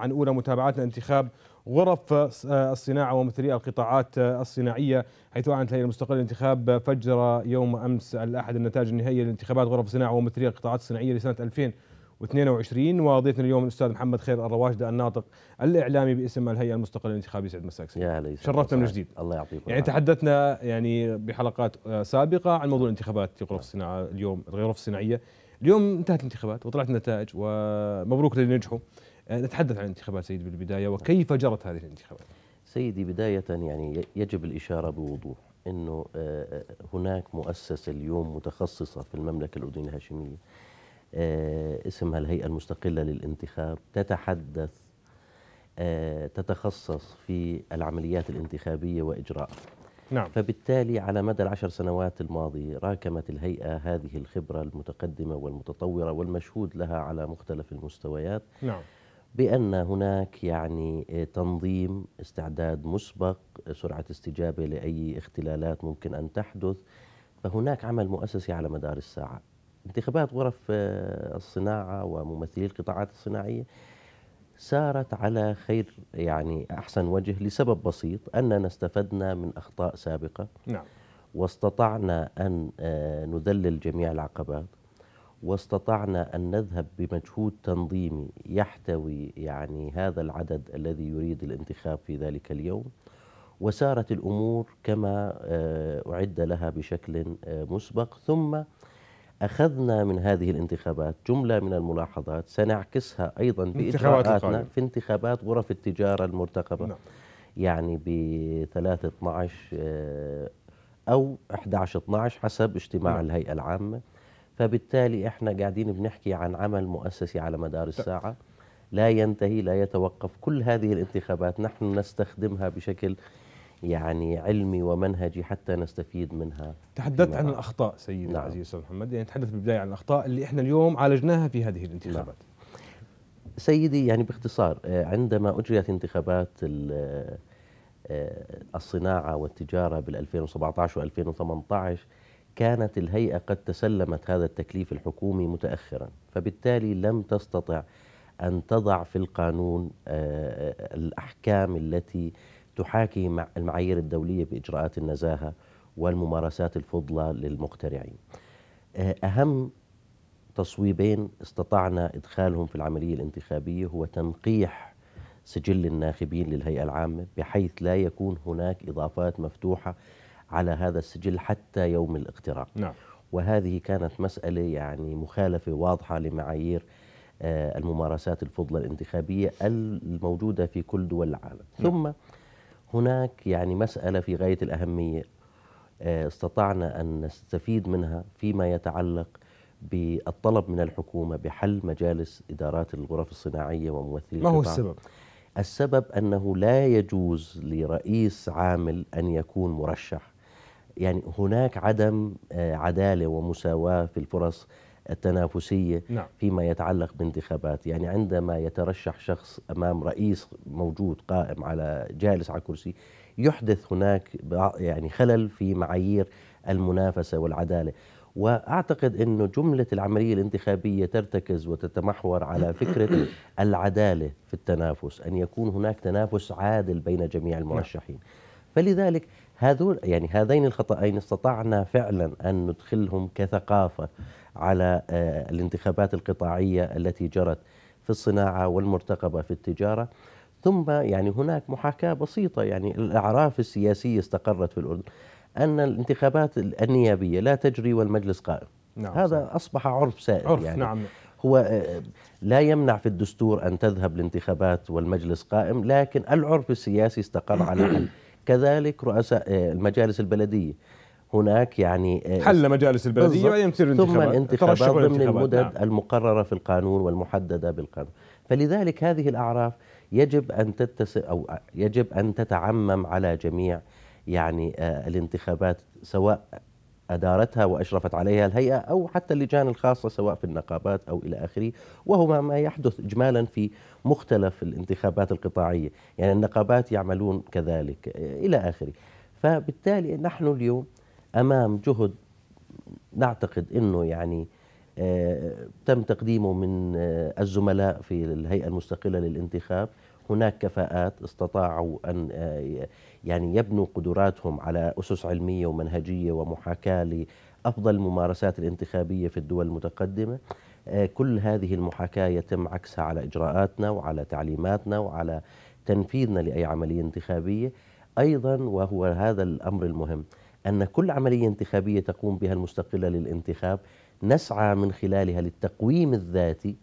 عن أولى متابعات انتخاب غرف آه، الصناعة ومثلي القطاعات آه، الصناعية حيث أعلنت الهيئة المستقلة للانتخاب فجر يوم أمس الأحد النتائج النهائية لانتخابات غرف الصناعة ومثلي القطاعات الصناعية لسنة 2022 وضيفنا اليوم الأستاذ محمد خير الرواجدة الناطق الإعلامي باسم الهيئة المستقلة للانتخاب يسعد مساك يا هلا شرفتنا من جديد الله يعطيكم يعني تحدثنا يعني بحلقات آه، سابقة عن موضوع الانتخابات في غرف الصناعة اليوم الغرف الصناعية اليوم انتهت الانتخابات وطلعت النتائج ومبروك للي نجحوا آه، نتحدث عن الانتخابات سيدي بالبداية وكيف جرت هذه الانتخابات سيدي بداية يعني يجب الإشارة بوضوح أنه آه، آه، هناك مؤسسة اليوم متخصصة في المملكة الأردنية الهاشمية اسمها الهيئة المستقلة للانتخاب تتحدث تتخصص في العمليات الانتخابية وإجراءها نعم. فبالتالي على مدى العشر سنوات الماضية راكمت الهيئة هذه الخبرة المتقدمة والمتطورة والمشهود لها على مختلف المستويات نعم. بأن هناك يعني آه، تنظيم استعداد مسبق سرعة استجابة لأي اختلالات ممكن أن تحدث فهناك عمل مؤسسي على مدار الساعة انتخابات غرف آه، الصناعة وممثلي القطاعات الصناعية سارت على خير يعني أحسن وجه لسبب بسيط أننا استفدنا من أخطاء سابقة نعم. واستطعنا أن آه، نذلل جميع العقبات واستطعنا أن نذهب بمجهود تنظيمي يحتوي يعني هذا العدد الذي يريد الانتخاب في ذلك اليوم وسارت الأمور كما آه، أعد لها بشكل آه، مسبق ثم أخذنا من هذه الانتخابات جملة من الملاحظات سنعكسها أيضا بإجراءاتنا في انتخابات غرف التجارة المرتقبة نعم. يعني ب 3 12 آه، أو 11 12 حسب اجتماع نعم. الهيئة العامة فبالتالي احنا قاعدين بنحكي عن عمل مؤسسي على مدار الساعه لا ينتهي لا يتوقف كل هذه الانتخابات نحن نستخدمها بشكل يعني علمي ومنهجي حتى نستفيد منها تحدثت عن الاخطاء سيدي نعم. عزيز استاذ محمد يعني تحدث بالبدايه عن الاخطاء اللي احنا اليوم عالجناها في هذه الانتخابات نعم. سيدي يعني باختصار آه، عندما اجريت انتخابات آه، آه، الصناعه والتجاره بال 2017 و 2018 كانت الهيئة قد تسلمت هذا التكليف الحكومي متأخرا فبالتالي لم تستطع أن تضع في القانون آه، آه، الأحكام التي تحاكي المعايير الدولية بإجراءات النزاهة والممارسات الفضلة للمقترعين آه، أهم تصويبين استطعنا إدخالهم في العملية الانتخابية هو تنقيح سجل الناخبين للهيئة العامة بحيث لا يكون هناك إضافات مفتوحة على هذا السجل حتى يوم الاقتراع نعم. وهذه كانت مسألة يعني مخالفة واضحة لمعايير آه، الممارسات الفضلى الانتخابية الموجودة في كل دول العالم نعم. ثم هناك يعني مسألة في غاية الأهمية آه، استطعنا أن نستفيد منها فيما يتعلق بالطلب من الحكومة بحل مجالس إدارات الغرف الصناعية وممثلي ما هو السبب؟ السبب أنه لا يجوز لرئيس عامل أن يكون مرشح يعني هناك عدم آه، عداله ومساواه في الفرص التنافسيه نعم. فيما يتعلق بانتخابات، يعني عندما يترشح شخص امام رئيس موجود قائم على جالس على كرسي يحدث هناك يعني خلل في معايير المنافسه والعداله. واعتقد انه جمله العمليه الانتخابيه ترتكز وتتمحور على فكره العداله في التنافس، ان يكون هناك تنافس عادل بين جميع نعم. المرشحين. نعم. فلذلك هذول يعني هذين الخطأين استطعنا فعلا أن ندخلهم كثقافة على آه، الانتخابات القطاعية التي جرت في الصناعة والمرتقبة في التجارة ثم يعني هناك محاكاة بسيطة يعني الأعراف السياسية استقرت في الأردن أن الانتخابات النيابية لا تجري والمجلس قائم نعم هذا صحيح. أصبح عرف سائد عرف يعني نعم هو آه، لا يمنع في الدستور أن تذهب الانتخابات والمجلس قائم لكن العرف السياسي استقر على كذلك رؤساء آه، المجالس البلديه هناك يعني آه، حل مجالس البلديه وبعدين تصير ثم الانتخابات ضمن المدد نعم. المقرره في القانون والمحدده بالقانون فلذلك هذه الاعراف يجب ان تتسع او يجب ان تتعمم على جميع يعني آه، الانتخابات سواء أدارتها وأشرفت عليها الهيئة أو حتى اللجان الخاصة سواء في النقابات أو إلى آخره وهما ما يحدث إجمالا في مختلف الانتخابات القطاعية يعني النقابات يعملون كذلك إيه، إلى آخره فبالتالي نحن اليوم أمام جهد نعتقد أنه يعني آه، تم تقديمه من آه، الزملاء في الهيئة المستقلة للانتخاب هناك كفاءات استطاعوا أن آه، يعني يبنوا قدراتهم على أسس علمية ومنهجية ومحاكاة لأفضل الممارسات الانتخابية في الدول المتقدمة آه، كل هذه المحاكاة يتم عكسها على إجراءاتنا وعلى تعليماتنا وعلى تنفيذنا لأي عملية انتخابية أيضا وهو هذا الأمر المهم أن كل عملية انتخابية تقوم بها المستقلة للانتخاب نسعى من خلالها للتقويم الذاتي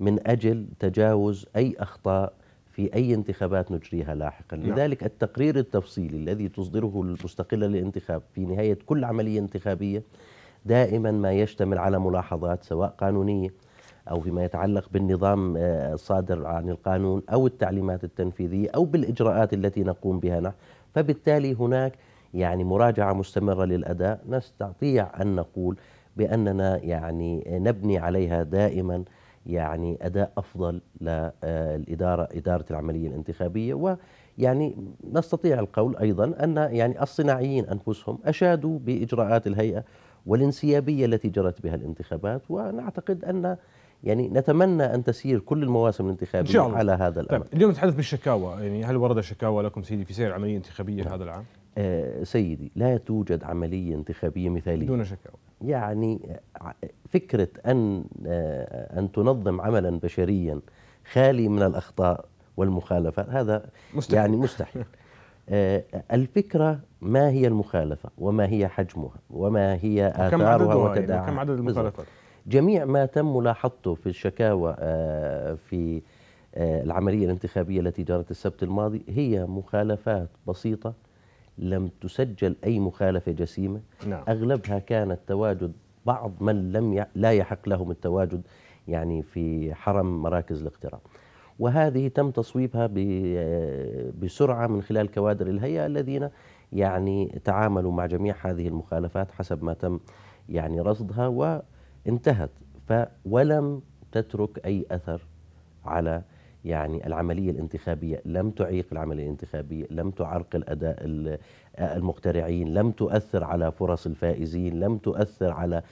من أجل تجاوز أي أخطاء في أي انتخابات نجريها لاحقا نعم. لذلك التقرير التفصيلي الذي تصدره المستقلة للانتخاب في نهاية كل عملية انتخابية دائما ما يشتمل على ملاحظات سواء قانونية أو فيما يتعلق بالنظام آه، الصادر عن القانون أو التعليمات التنفيذية أو بالإجراءات التي نقوم بها نحن فبالتالي هناك يعني مراجعة مستمرة للأداء نستطيع أن نقول بأننا يعني نبني عليها دائما يعني أداء أفضل للإدارة آه، إدارة العملية الانتخابية ويعني نستطيع القول أيضا أن يعني الصناعيين أنفسهم أشادوا بإجراءات الهيئة والانسيابية التي جرت بها الانتخابات ونعتقد أن يعني نتمنى ان تسير كل المواسم الانتخابيه إن شاء الله. على هذا الامر. طيب اليوم نتحدث بالشكاوى، يعني هل ورد شكاوى لكم سيدي في سير العمليه الانتخابيه نعم. هذا العام؟ آه، سيدي لا توجد عملية انتخابية مثالية دون شك يعني فكرة أن آه، أن تنظم عملا بشريا خالي من الأخطاء والمخالفات هذا مستحيل. يعني مستحيل آه، الفكرة ما هي المخالفة وما هي حجمها وما هي آثارها يعني، وتداعيها كم عدد المخالفات جميع ما تم ملاحظته في الشكاوى في العملية الانتخابية التي جرت السبت الماضي هي مخالفات بسيطة لم تسجل أي مخالفة جسيمة نعم. أغلبها كانت تواجد بعض من لم ي... لا يحق لهم التواجد يعني في حرم مراكز الاقتراع وهذه تم تصويبها ب... بسرعة من خلال كوادر الهيئة الذين يعني تعاملوا مع جميع هذه المخالفات حسب ما تم يعني رصدها وانتهت ف... ولم تترك أي أثر على يعني العملية الانتخابية لم تعيق العملية الانتخابية لم تعرقل أداء المقترعين لم تؤثر على فرص الفائزين لم تؤثر على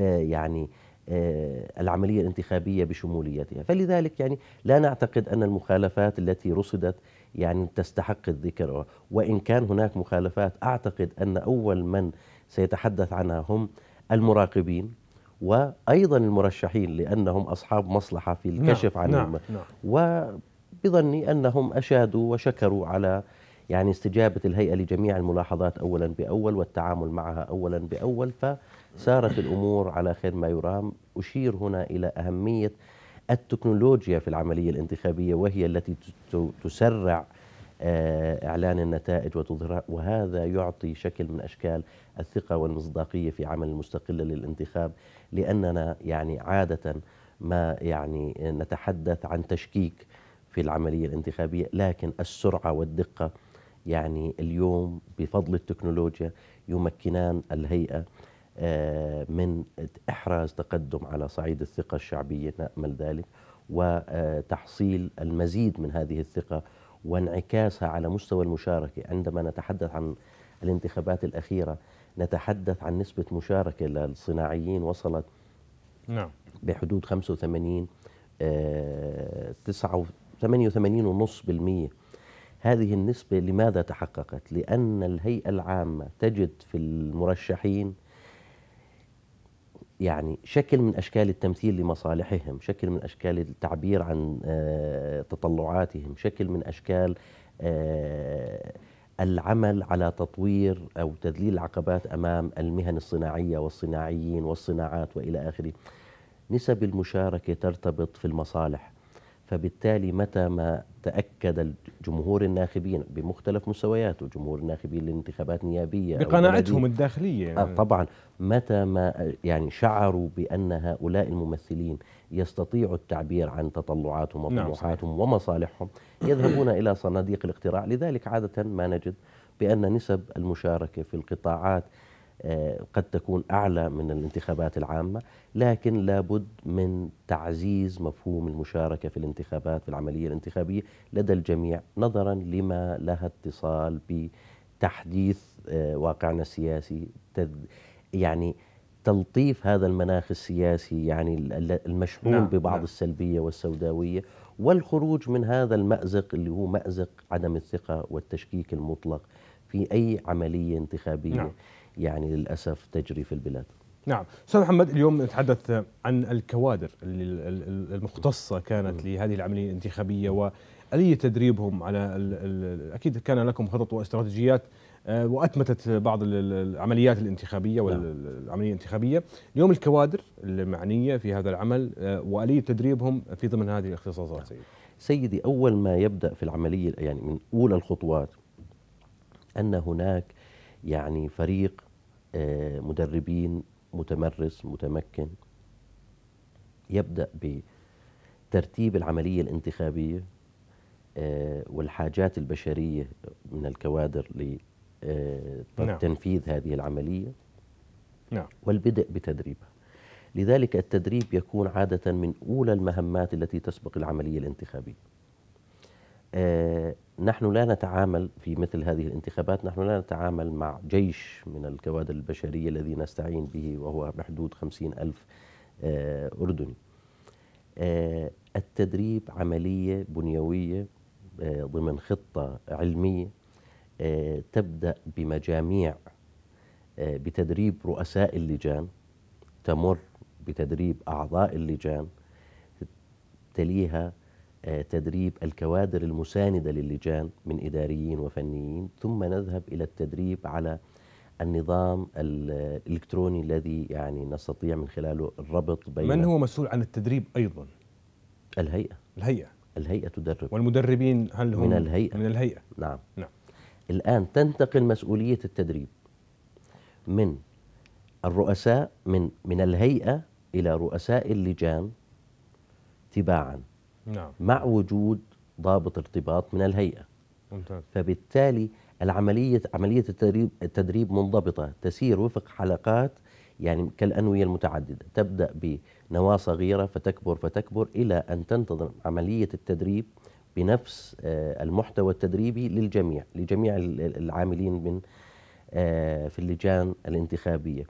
آه، يعني آه، العملية الانتخابية بشموليتها فلذلك يعني لا نعتقد أن المخالفات التي رصدت يعني تستحق الذكر وإن كان هناك مخالفات أعتقد أن أول من سيتحدث عنها هم المراقبين وايضا المرشحين لانهم اصحاب مصلحه في نعم، الكشف نعم عن نعم وبظني انهم اشادوا وشكروا على يعني استجابه الهيئه لجميع الملاحظات اولا باول والتعامل معها اولا باول فسارت الامور على خير ما يرام اشير هنا الى اهميه التكنولوجيا في العمليه الانتخابيه وهي التي تسرع آه، إعلان النتائج وتظهرها وهذا يعطي شكل من أشكال الثقة والمصداقية في عمل المستقلة للانتخاب لأننا يعني عادة ما يعني نتحدث عن تشكيك في العملية الانتخابية لكن السرعة والدقة يعني اليوم بفضل التكنولوجيا يمكنان الهيئة آه، من إحراز تقدم على صعيد الثقة الشعبية نأمل ذلك وتحصيل المزيد من هذه الثقة وانعكاسها على مستوى المشاركة عندما نتحدث عن الانتخابات الأخيرة نتحدث عن نسبة مشاركة للصناعيين وصلت نعم بحدود 85 88.5% آه، هذه النسبة لماذا تحققت؟ لأن الهيئة العامة تجد في المرشحين يعني شكل من اشكال التمثيل لمصالحهم، شكل من اشكال التعبير عن آه، تطلعاتهم، شكل من اشكال آه، العمل على تطوير او تذليل العقبات امام المهن الصناعيه والصناعيين والصناعات والى اخره. نسب المشاركه ترتبط في المصالح. فبالتالي متى ما تأكد الجمهور الناخبين بمختلف مستوياته جمهور الناخبين للانتخابات النيابية بقناعتهم الداخلية يعني. آه طبعا متى ما يعني شعروا بأن هؤلاء الممثلين يستطيعوا التعبير عن تطلعاتهم نعم، وطموحاتهم نعم ومصالحهم يذهبون إلى صناديق الاقتراع لذلك عادة ما نجد بأن نسب المشاركة في القطاعات آه، قد تكون أعلى من الانتخابات العامة لكن لابد من تعزيز مفهوم المشاركة في الانتخابات في العملية الانتخابية لدى الجميع نظرا لما لها اتصال بتحديث آه، واقعنا السياسي يعني تلطيف هذا المناخ السياسي يعني المشحون نعم ببعض نعم السلبية والسوداوية والخروج من هذا المأزق اللي هو مأزق عدم الثقة والتشكيك المطلق في أي عملية انتخابية نعم يعني للأسف تجري في البلاد نعم استاذ محمد اليوم نتحدث عن الكوادر المختصه كانت لهذه العمليه الانتخابيه واليه تدريبهم على اكيد كان لكم خطط واستراتيجيات آه، واتمتت بعض العمليات الانتخابيه والعمليه نعم. الانتخابيه اليوم الكوادر المعنيه في هذا العمل آه، واليه تدريبهم في ضمن هذه الاختصاصات سيدي نعم. سيدي اول ما يبدا في العمليه يعني من اولى الخطوات ان هناك يعني فريق آه، مدربين متمرس متمكن يبدأ بترتيب العملية الانتخابية آه، والحاجات البشرية من الكوادر لتنفيذ آه، نعم. هذه العملية نعم. والبدء بتدريبها لذلك التدريب يكون عادة من أولى المهمات التي تسبق العملية الانتخابية آه، نحن لا نتعامل في مثل هذه الانتخابات نحن لا نتعامل مع جيش من الكوادر البشرية الذي نستعين به وهو بحدود خمسين ألف آه، أردني آه، التدريب عملية بنيوية ضمن خطة علمية تبدأ بمجاميع بتدريب رؤساء اللجان تمر بتدريب أعضاء اللجان تليها آه، تدريب الكوادر المساندة للجان من إداريين وفنيين ثم نذهب إلى التدريب على النظام الإلكتروني الذي يعني نستطيع من خلاله الربط بين من هو مسؤول عن التدريب أيضا؟ الهيئة الهيئة الهيئة تدرب والمدربين هل هم من الهيئة من الهيئة نعم نعم الآن تنتقل مسؤولية التدريب من الرؤساء من من الهيئة إلى رؤساء اللجان تباعا نعم. مع وجود ضابط ارتباط من الهيئة ممتاز. فبالتالي العملية عملية التدريب, التدريب منضبطة تسير وفق حلقات يعني كالأنوية المتعددة تبدأ بنواة صغيرة فتكبر فتكبر إلى أن تنتظم عملية التدريب بنفس آه، المحتوى التدريبي للجميع لجميع العاملين من آه، في اللجان الانتخابية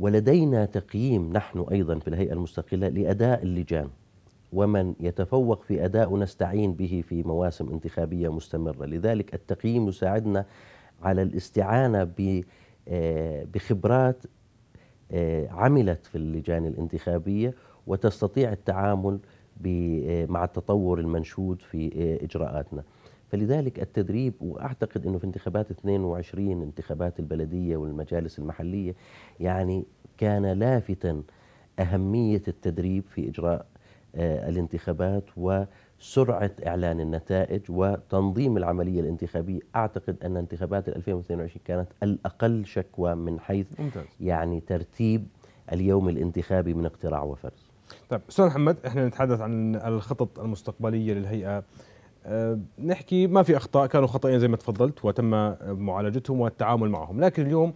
ولدينا تقييم نحن أيضا في الهيئة المستقلة لأداء اللجان ومن يتفوق في أداء نستعين به في مواسم انتخابية مستمرة لذلك التقييم يساعدنا على الاستعانة آه، بخبرات آه، عملت في اللجان الانتخابية وتستطيع التعامل آه، مع التطور المنشود في إجراءاتنا فلذلك التدريب وأعتقد أنه في انتخابات 22 انتخابات البلدية والمجالس المحلية يعني كان لافتا أهمية التدريب في إجراء آه، الانتخابات وسرعة إعلان النتائج وتنظيم العملية الانتخابية أعتقد أن انتخابات 2022 كانت الأقل شكوى من حيث ممتاز. يعني ترتيب اليوم الانتخابي من اقتراع وفرز طيب استاذ محمد احنا نتحدث عن الخطط المستقبليه للهيئه أه نحكي ما في اخطاء كانوا خطأين زي ما تفضلت وتم معالجتهم والتعامل معهم لكن اليوم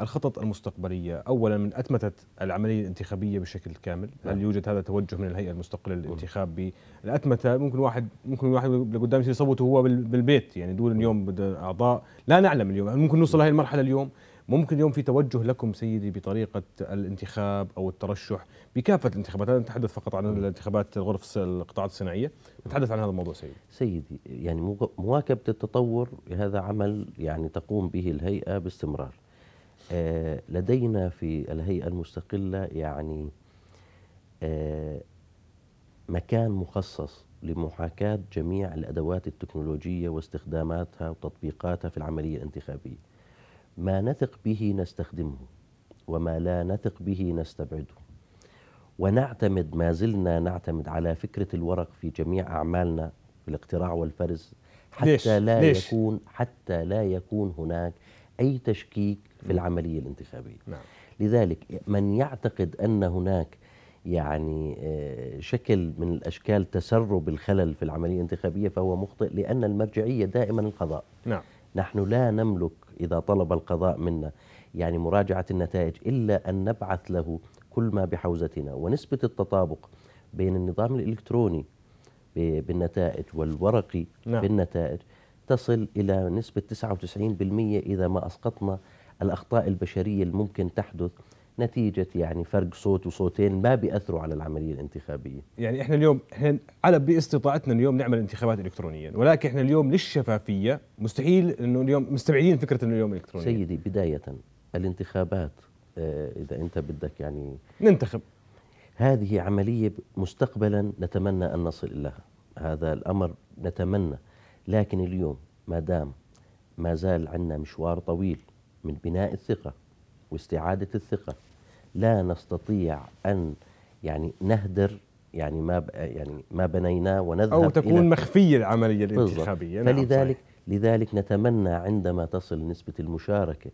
الخطط المستقبلية أولا من أتمتت العملية الانتخابية بشكل كامل هل نعم. يوجد هذا توجه من الهيئة المستقلة للانتخاب بالأتمتة ممكن واحد ممكن واحد لقدام يصير صوته هو بالبيت يعني دول اليوم أعضاء لا نعلم اليوم يعني ممكن نوصل هذه المرحلة اليوم ممكن اليوم في توجه لكم سيدي بطريقة الانتخاب أو الترشح بكافة الانتخابات أنا نتحدث فقط عن الانتخابات الغرف القطاعات الصناعية نتحدث عن هذا الموضوع سيدي سيدي يعني مواكبة التطور هذا عمل يعني تقوم به الهيئة باستمرار آه، لدينا في الهيئة المستقلة يعني آه، مكان مخصص لمحاكاة جميع الأدوات التكنولوجية واستخداماتها وتطبيقاتها في العملية الانتخابية ما نثق به نستخدمه وما لا نثق به نستبعده ونعتمد ما زلنا نعتمد على فكرة الورق في جميع أعمالنا في الاقتراع والفرز حتى ليش؟ لا ليش؟ يكون حتى لا يكون هناك أي تشكيك في العملية الانتخابية نعم. لذلك من يعتقد أن هناك يعني آه، شكل من الأشكال تسرب الخلل في العملية الانتخابية فهو مخطئ لأن المرجعية دائما القضاء نعم. نحن لا نملك إذا طلب القضاء منا يعني مراجعة النتائج إلا أن نبعث له كل ما بحوزتنا ونسبة التطابق بين النظام الإلكتروني بالنتائج والورقي نعم. بالنتائج تصل إلى نسبة 99% إذا ما أسقطنا الأخطاء البشرية الممكن تحدث نتيجة يعني فرق صوت وصوتين ما بيأثروا على العملية الانتخابية يعني احنا اليوم احنا على باستطاعتنا اليوم نعمل انتخابات الكترونيا ولكن احنا اليوم للشفافية مستحيل انه اليوم مستبعدين فكرة انه اليوم الكترونيا سيدي بداية الانتخابات آه، اذا انت بدك يعني ننتخب هذه عملية مستقبلا نتمنى ان نصل اليها هذا الامر نتمنى لكن اليوم ما دام ما زال عندنا مشوار طويل من بناء الثقة واستعادة الثقة لا نستطيع أن يعني نهدر يعني ما يعني ما بنيناه ونذهب أو تكون إلى مخفية العملية الانتخابية نعم فلذلك لذلك نتمنى عندما تصل نسبة المشاركة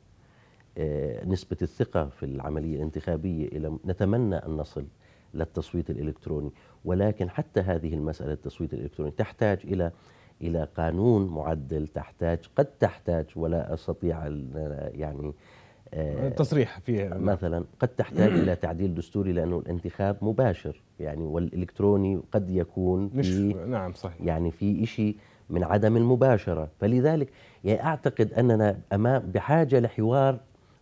آه، نسبة الثقة في العملية الانتخابية إلى نتمنى أن نصل للتصويت الإلكتروني ولكن حتى هذه المسألة التصويت الإلكتروني تحتاج إلى إلى قانون معدل تحتاج قد تحتاج ولا أستطيع يعني آه، تصريح فيها مثلا قد تحتاج الى تعديل دستوري لانه الانتخاب مباشر يعني والالكتروني قد يكون مش نعم صحيح يعني في شيء من عدم المباشره فلذلك يعني اعتقد اننا امام بحاجه لحوار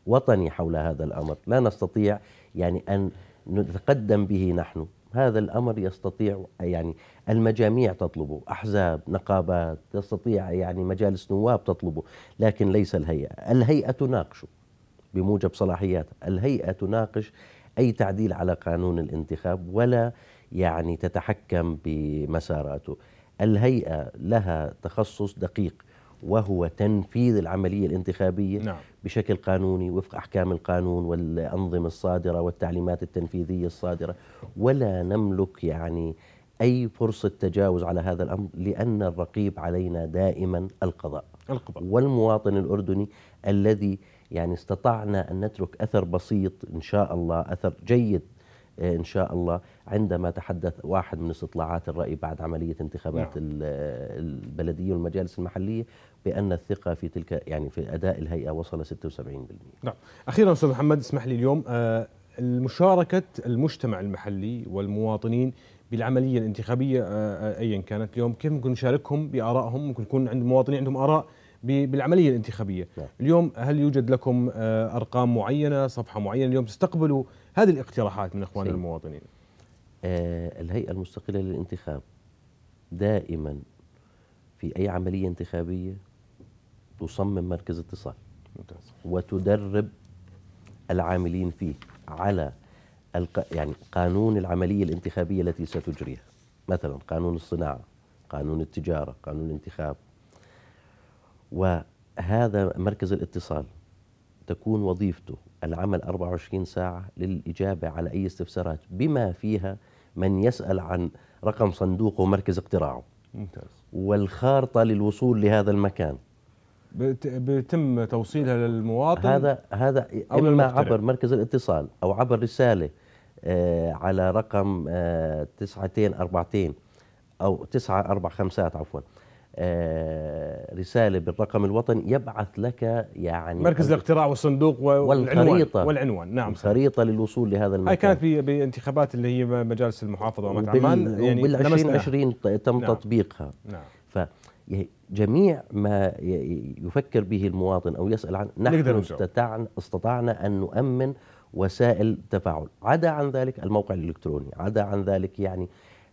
وطني حول هذا الامر لا نستطيع يعني ان نتقدم به نحن هذا الأمر يستطيع يعني المجاميع تطلبه أحزاب نقابات تستطيع يعني مجالس نواب تطلبه لكن ليس الهيئة الهيئة تناقشه بموجب صلاحياتها الهيئة تناقش أي تعديل على قانون الانتخاب ولا يعني تتحكم بمساراته الهيئة لها تخصص دقيق وهو تنفيذ العملية الانتخابية نعم. بشكل قانوني وفق أحكام القانون والأنظمة الصادرة والتعليمات التنفيذية الصادرة ولا نملك يعني أي فرصة تجاوز على هذا الأمر لأن الرقيب علينا دائما القضاء القضاء والمواطن الأردني الذي يعني استطعنا أن نترك أثر بسيط إن شاء الله أثر جيد إن شاء الله عندما تحدث واحد من استطلاعات الرأي بعد عملية انتخابات نعم. البلدية والمجالس المحلية بأن الثقة في تلك يعني في أداء الهيئة وصل 76% نعم أخيرا أستاذ محمد اسمح لي اليوم آه، مشاركة المجتمع المحلي والمواطنين بالعملية الانتخابية آه، آه، أيا كانت اليوم كيف ممكن نشاركهم بآرائهم ممكن يكون عند المواطنين عندهم آراء بالعمليه الانتخابيه نعم. اليوم هل يوجد لكم ارقام معينه صفحه معينه اليوم تستقبلوا هذه الاقتراحات من اخواننا المواطنين آه الهيئه المستقله للانتخاب دائما في اي عمليه انتخابيه تصمم مركز اتصال ممتاز. وتدرب العاملين فيه على الق... يعني قانون العمليه الانتخابيه التي ستجريها مثلا قانون الصناعه قانون التجاره قانون الانتخاب وهذا مركز الاتصال تكون وظيفته العمل 24 ساعة للإجابة على أي استفسارات بما فيها من يسأل عن رقم صندوقه ومركز اقتراعه ممتاز والخارطة للوصول لهذا المكان بيتم توصيلها للمواطن هذا هذا اما عبر مركز الاتصال او عبر رساله آه على رقم 92 آه 14 او 945 عفوا آه، رساله بالرقم الوطني يبعث لك يعني مركز الاقتراع والصندوق والخريطه والعنوان نعم الخريطه للوصول لهذا المكان هاي كانت بانتخابات اللي هي مجالس المحافظه ومات عمان يعني بال 2020 تم نعم تطبيقها نعم جميع ما يفكر به المواطن او يسال عنه نحن استطعنا استطعنا ان نؤمن وسائل تفاعل عدا عن ذلك الموقع الالكتروني عدا عن ذلك يعني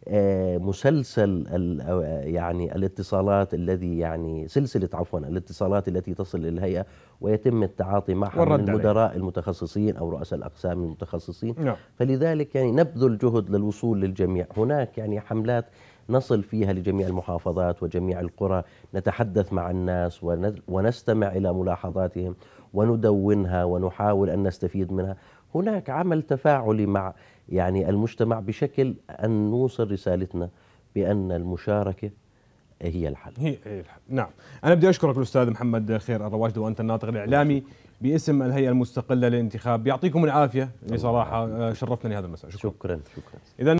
آه، مسلسل آه، يعني الاتصالات الذي يعني سلسله عفوا الاتصالات التي تصل للهيئه ويتم التعاطي معها من المدراء المتخصصين او رؤساء الاقسام المتخصصين نعم. فلذلك يعني نبذل جهد للوصول للجميع هناك يعني حملات نصل فيها لجميع المحافظات وجميع القرى نتحدث مع الناس ونستمع الى ملاحظاتهم وندونها ونحاول ان نستفيد منها هناك عمل تفاعلي مع يعني المجتمع بشكل أن نوصل رسالتنا بأن المشاركة هي الحل هي الحل نعم أنا بدي أشكرك الأستاذ محمد خير الرواجد وأنت الناطق الإعلامي باسم الهيئة المستقلة للانتخاب يعطيكم العافية بصراحة آه، شرفتنا هذا المساء شكرا شكرا, شكرا. إذا